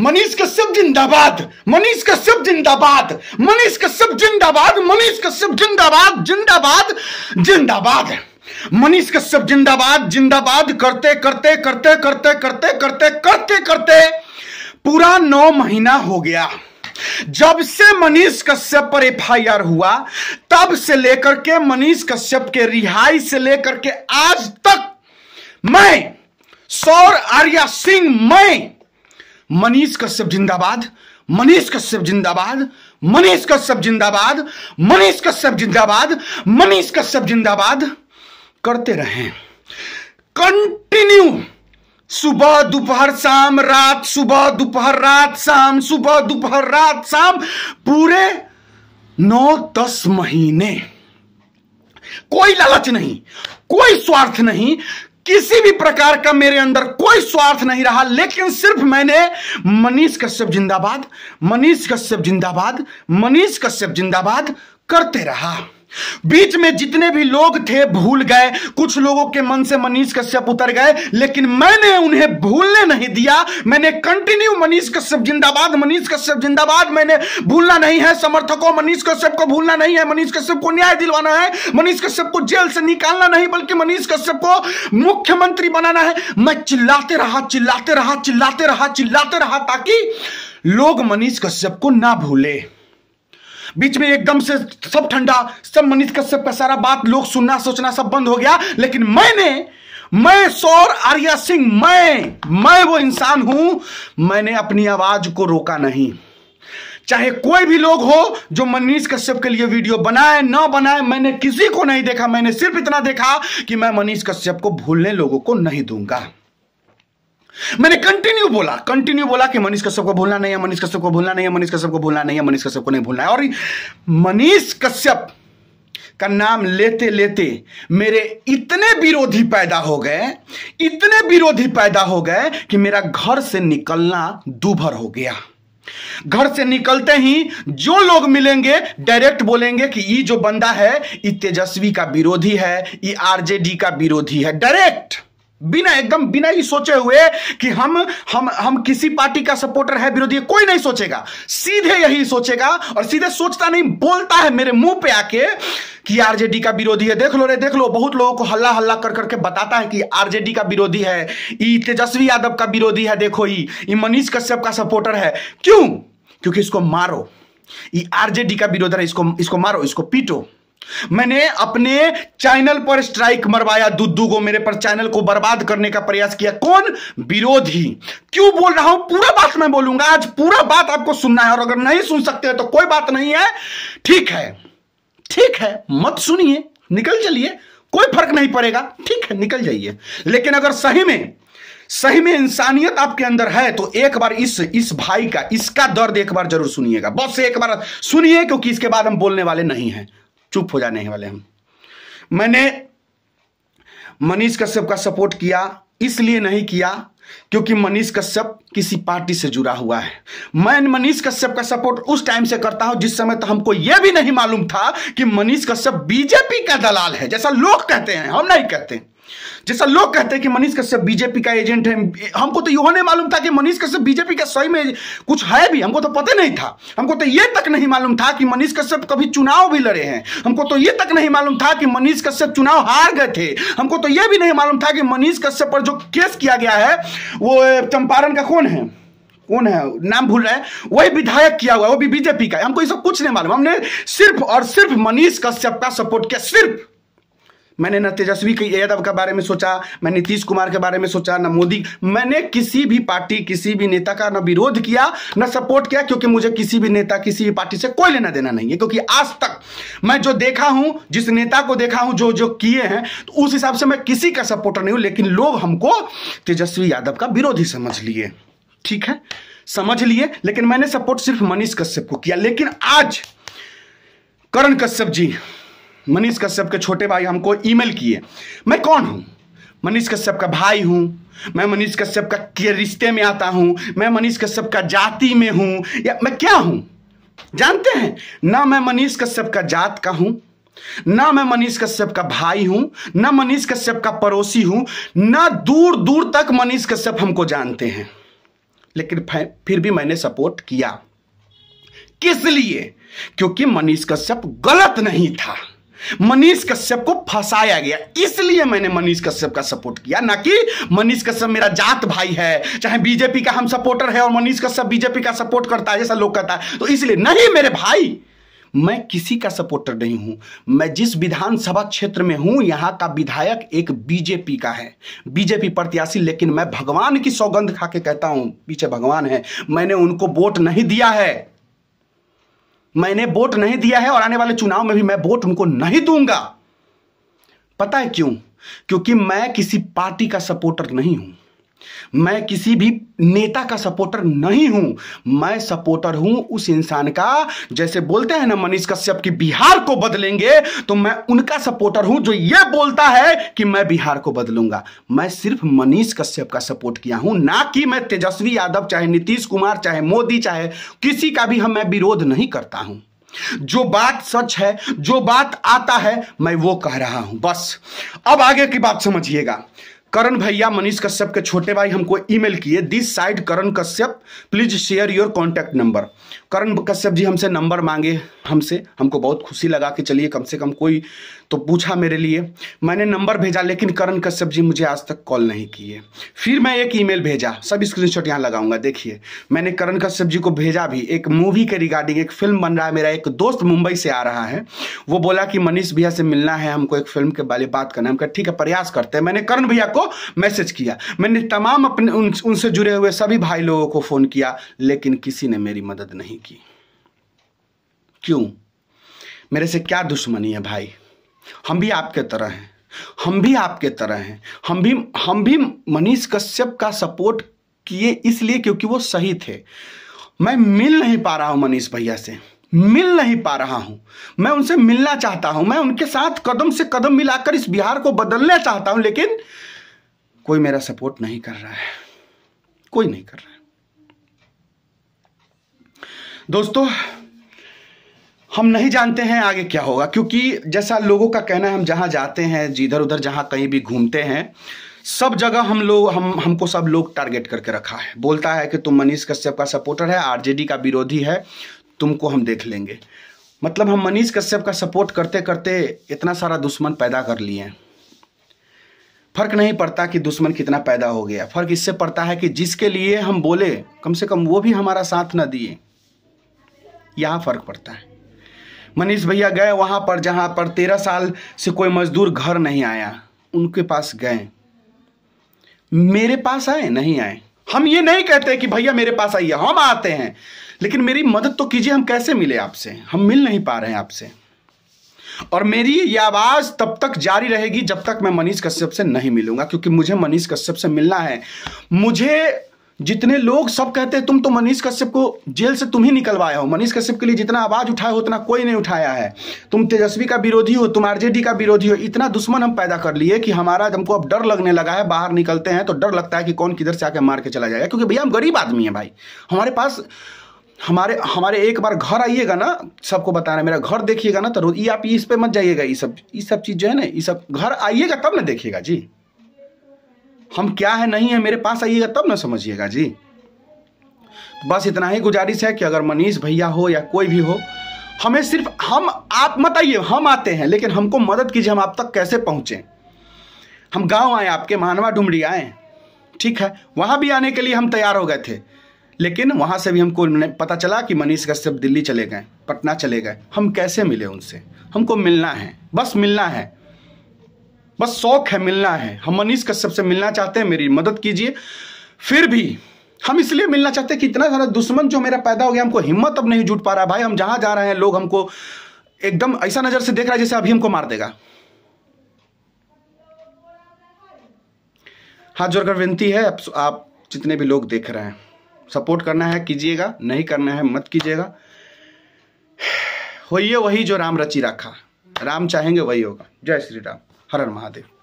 मनीष कश्यप जिंदाबाद मनीष कश्यप जिंदाबाद मनीष कश्यप जिंदाबाद मनीष कश्यप जिंदाबाद जिंदाबाद जिंदाबाद मनीष कश्यप जिंदाबाद जिंदाबाद करते करते करते करते करते करते करते करते पूरा नौ महीना हो गया जब से मनीष कश्यप पर आर हुआ तब से लेकर के मनीष कश्यप के रिहाई से लेकर के आज तक मैं सौर आर्या सिंह मैं मनीष कश्यप जिंदाबाद मनीष कश्यप जिंदाबाद मनीष कश्यप जिंदाबाद मनीष कश्यप जिंदाबाद मनीष कश्यप जिंदाबाद करते रहें कंटिन्यू सुबह दोपहर शाम रात सुबह दोपहर रात शाम सुबह दोपहर रात शाम पूरे नौ दस महीने कोई लालच नहीं कोई स्वार्थ नहीं किसी भी प्रकार का मेरे अंदर कोई स्वार्थ नहीं रहा लेकिन सिर्फ मैंने मनीष कश्यप जिंदाबाद मनीष कश्यप जिंदाबाद मनीष कश्यप जिंदाबाद करते रहा बीच में जितने भी लोग थे भूल गए कुछ लोगों के मन से मनीष कश्यप उतर गए लेकिन मैंने उन्हें भूलने नहीं दिया मैंने कंटिन्यू मनीष कश्यप जिंदाबाद मनीष कश्यप जिंदाबाद मैंने भूलना नहीं है समर्थकों मनीष कश्यप को भूलना नहीं है मनीष कश्यप को न्याय दिलवाना है मनीष कश्यप को जेल से निकालना नहीं बल्कि मनीष कश्यप को मुख्यमंत्री बनाना है मैं चिल्लाते रहा चिल्लाते रहा चिल्लाते रहा चिल्लाते रहा ताकि लोग मनीष कश्यप को ना भूले बीच में एकदम से सब ठंडा सब मनीष कश्यप का सारा बात लोग सुनना सोचना सब बंद हो गया लेकिन मैंने मैं सौर आर्या सिंह मैं मैं वो इंसान हूं मैंने अपनी आवाज को रोका नहीं चाहे कोई भी लोग हो जो मनीष कश्यप के लिए वीडियो बनाए ना बनाए मैंने किसी को नहीं देखा मैंने सिर्फ इतना देखा कि मैं मनीष कश्यप को भूलने लोगों को नहीं दूंगा मैंने कंटिन्यू बोला कंटिन्यू बोला कि मनीष कश्यप को भूलना नहीं है मनीष कश्यप को भूलना नहीं है मनीष कश्यप को भूलना नहीं है मनीष कश्यप को नहीं भूलना है और मनीष कश्यप का नाम लेते लेते मेरे इतने विरोधी पैदा हो गए इतने विरोधी पैदा हो गए कि मेरा घर से निकलना दुभर हो गया घर से निकलते ही जो लोग मिलेंगे डायरेक्ट बोलेंगे कि ये जो बंदा है ये तेजस्वी का विरोधी है ये आरजेडी का विरोधी है डायरेक्ट बिना एकदम बिना ही सोचे हुए कि हम हम हम किसी पार्टी का सपोर्टर है विरोधी कोई नहीं सोचेगा सीधे यही सोचेगा और सीधे सोचता नहीं बोलता है मेरे मुंह पे आके कि आरजेडी का विरोधी है देख लो रे देख लो बहुत लोगों को हल्ला हल्ला कर करके बताता है कि आरजेडी का विरोधी है ई तेजस्वी यादव का विरोधी है देखो ई मनीष कश्यप का सपोर्टर है क्यों क्योंकि इसको मारो ये आरजेडी का विरोधी है इसको इसको मारो इसको पीटो मैंने अपने चैनल पर स्ट्राइक मरवाया दुद्दू को मेरे पर चैनल को बर्बाद करने का प्रयास किया कौन विरोधी क्यों बोल रहा हूं पूरा बात मैं बोलूंगा आज पूरा बात आपको सुनना है और अगर नहीं सुन सकते तो कोई बात नहीं है ठीक है ठीक है मत सुनिए निकल चलिए कोई फर्क नहीं पड़ेगा ठीक है निकल जाइए लेकिन अगर सही में सही में इंसानियत आपके अंदर है तो एक बार इस इस भाई का इसका दर्द एक बार जरूर सुनिएगा बस एक बार सुनिए क्योंकि इसके बाद हम बोलने वाले नहीं हैं चुप हो जाने वाले हम मैंने मनीष कश्यप का सपोर्ट किया इसलिए नहीं किया क्योंकि मनीष कश्यप किसी पार्टी से जुड़ा हुआ है मैं मनीष कश्यप का सपोर्ट उस टाइम से करता हूं जिस समय तो हमको यह भी नहीं मालूम था कि मनीष कश्यप बीजेपी का दलाल है जैसा लोग कहते हैं हम नहीं कहते हैं। जैसा लोग कहते हैं कि मनीष कश्यप बीजेपी का एजेंट है हमको तो यह नहीं मालूम था कि मनीष कश्यप बीजेपी का सही में कुछ है भी हमको तो पता नहीं था हमको तो ये तक नहीं मालूम था कि मनीष कश्यप कभी चुनाव भी लड़े हैं हमको तो ये तक नहीं मालूम था कि मनीष कश्यप चुनाव हार गए थे हमको तो ये भी नहीं मालूम था कि मनीष कश्यप पर जो केस किया गया है वो चंपारण का कौन है कौन है नाम भूल रहा है वही विधायक किया हुआ है वो भी बीजेपी का है हमको ये सब कुछ नहीं मालूम हमने सिर्फ और सिर्फ मनीष कश्यप का सपोर्ट किया सिर्फ मैंने न तेजस्वी के यादव के बारे में सोचा मैं नीतीश कुमार के बारे में सोचा न मोदी मैंने किसी भी पार्टी किसी भी नेता का न विरोध किया न सपोर्ट किया क्योंकि मुझे किसी भी नेता किसी भी पार्टी से कोई लेना देना नहीं है क्योंकि आज तक मैं जो देखा हूं जिस नेता को देखा हूं जो जो किए हैं तो उस हिसाब से मैं किसी का सपोर्टर नहीं हूं लेकिन लोग हमको तेजस्वी यादव का विरोधी समझ लिए ठीक है समझ लिए लेकिन मैंने सपोर्ट सिर्फ मनीष कश्यप को किया लेकिन आज करण कश्यप जी मनीष कश्यप के छोटे भाई हमको ईमेल किए मैं कौन हूँ मनीष कश्यप का भाई हूँ मैं मनीष कश्यप का के रिश्ते में आता हूँ मैं मनीष कश्यप का जाति में हूँ या मैं क्या हूँ जानते हैं ना मैं मनीष कश्यप का जात का हूँ ना मैं मनीष कश्यप का भाई हूं ना मनीष कश्यप का पड़ोसी हूं ना दूर दूर तक मनीष कश्यप हमको जानते हैं लेकिन फिर भी मैंने सपोर्ट किया किस लिए क्योंकि मनीष कश्यप गलत नहीं था मनीष कश्यप को फंसाया गया इसलिए मैंने मनीष कश्यप का सपोर्ट किया ना कि मनीष कश्यप मेरा जात भाई है चाहे बीजेपी का हम सपोर्टर है और मनीष कश्यप बीजेपी का सपोर्ट करता है जैसा लोग कहता है तो इसलिए नहीं मेरे भाई मैं किसी का सपोर्टर नहीं हूं मैं जिस विधानसभा क्षेत्र में हूं यहां का विधायक एक बीजेपी का है बीजेपी प्रत्याशी लेकिन मैं भगवान की सौगंध खा के कहता हूं पीछे भगवान है मैंने उनको वोट नहीं दिया है मैंने वोट नहीं दिया है और आने वाले चुनाव में भी मैं वोट उनको नहीं दूंगा पता है क्यों क्योंकि मैं किसी पार्टी का सपोर्टर नहीं हूं मैं किसी भी नेता का सपोर्टर नहीं हूं मैं सपोर्टर हूं उस इंसान का जैसे बोलते हैं ना मनीष कश्यप की बिहार को बदलेंगे तो मैं उनका सपोर्टर हूं जो यह बोलता है कि मैं बिहार को बदलूंगा मैं सिर्फ मनीष कश्यप का सपोर्ट किया हूं ना कि मैं तेजस्वी यादव चाहे नीतीश कुमार चाहे मोदी चाहे किसी का भी हमें मैं विरोध नहीं करता हूं जो बात सच है जो बात आता है मैं वो कह रहा हूं बस अब आगे की बात समझिएगा करण भैया मनीष कश्यप के छोटे भाई हमको ईमेल किए this side Karan Kashyap please share your contact number Karan Kashyap ji हमसे नंबर मांगे हमसे हमको बहुत खुशी लगा कि चलिए कम से कम कोई तो पूछा मेरे लिए मैंने नंबर भेजा लेकिन करण कश्यप जी मुझे आज तक कॉल नहीं किए फिर मैं एक ईमेल भेजा सब स्क्रीन शॉट यहाँ लगाऊंगा देखिए मैंने करण कश्यप जी को भेजा भी एक मूवी के रिगार्डिंग एक फिल्म बन रहा है मेरा एक दोस्त मुंबई से आ रहा है वो बोला कि मनीष भैया से मिलना है हमको एक फिल्म के बारे बात करना है हम कहा ठीक है प्रयास करते हैं मैंने करण भैया को मैसेज किया मैंने तमाम अपने उनसे जुड़े हुए सभी भाई लोगों को फ़ोन किया लेकिन किसी ने मेरी मदद नहीं की क्यों मेरे से क्या दुश्मनी है भाई हम भी आपके तरह हैं हम भी आपके तरह हैं हम भी हम भी मनीष कश्यप का सपोर्ट किए इसलिए क्योंकि वो सही थे मैं मिल नहीं पा रहा हूं मनीष भैया से मिल नहीं पा रहा हूं मैं उनसे मिलना चाहता हूं मैं उनके साथ कदम से कदम मिलाकर इस बिहार को बदलना चाहता हूं लेकिन कोई मेरा सपोर्ट नहीं कर रहा है कोई नहीं कर रहा है दोस्तों हम नहीं जानते हैं आगे क्या होगा क्योंकि जैसा लोगों का कहना है हम जहाँ जाते हैं जिधर उधर जहाँ कहीं भी घूमते हैं सब जगह हम लोग हम हमको सब लोग टारगेट करके रखा है बोलता है कि तुम मनीष कश्यप का सपोर्टर है आरजेडी का विरोधी है तुमको हम देख लेंगे मतलब हम मनीष कश्यप का सपोर्ट करते करते इतना सारा दुश्मन पैदा कर लिए हैं फर्क नहीं पड़ता कि दुश्मन कितना पैदा हो गया फर्क इससे पड़ता है कि जिसके लिए हम बोले कम से कम वो भी हमारा साथ ना दिए यहाँ फ़र्क पड़ता है मनीष भैया गए वहाँ पर जहाँ पर तेरह साल से कोई मजदूर घर नहीं आया उनके पास गए मेरे पास आए नहीं आए हम ये नहीं कहते कि भैया मेरे पास आइए हम आते हैं लेकिन मेरी मदद तो कीजिए हम कैसे मिले आपसे हम मिल नहीं पा रहे हैं आपसे और मेरी यह आवाज़ तब तक जारी रहेगी जब तक मैं मनीष कश्यप से नहीं मिलूंगा क्योंकि मुझे मनीष कश्यप से मिलना है मुझे जितने लोग सब कहते हैं तुम तो मनीष कश्यप को जेल से तुम ही निकलवाए हो मनीष कश्यप के लिए जितना आवाज उठाए हो उतना कोई नहीं उठाया है तुम तेजस्वी का विरोधी हो तुम आरजेडी का विरोधी हो इतना दुश्मन हम पैदा कर लिए कि हमारा हमको अब डर लगने लगा है बाहर निकलते हैं तो डर लगता है कि कौन किधर से आके मार के चला जाएगा क्योंकि भैया हम गरीब आदमी है भाई हमारे पास हमारे हमारे एक बार घर आइएगा ना सबको बताना मेरा घर देखिएगा ना तो ये आप इस पे मत जाइएगा ये सब ये सब चीज़ जो है ना ये सब घर आइएगा तब ना देखिएगा जी हम क्या है नहीं है मेरे पास आइएगा तब ना समझिएगा जी तो बस इतना ही गुजारिश है कि अगर मनीष भैया हो या कोई भी हो हमें सिर्फ हम आप मत आइए हम आते हैं लेकिन हमको मदद कीजिए हम आप तक कैसे पहुंचे हम गांव आए आपके मानवा डुमरी आए ठीक है वहां भी आने के लिए हम तैयार हो गए थे लेकिन वहां से भी हमको पता चला कि मनीष कश्यप दिल्ली चले गए पटना चले गए हम कैसे मिले उनसे हमको मिलना है बस मिलना है बस शौक है मिलना है हम मनीष कश्यप से मिलना चाहते हैं मेरी मदद कीजिए फिर भी हम इसलिए मिलना चाहते हैं कि इतना सारा दुश्मन जो मेरा पैदा हो गया हमको हिम्मत अब नहीं जुट पा रहा भाई हम जहां जा रहे हैं लोग हमको एकदम ऐसा नजर से देख रहा है जैसे अभी हमको मार देगा हाथ जोड़कर विनती है आप, आप जितने भी लोग देख रहे हैं सपोर्ट करना है कीजिएगा नहीं करना है मत कीजिएगा होइए वही जो राम रची रखा राम चाहेंगे वही होगा जय श्री राम हरण महादेव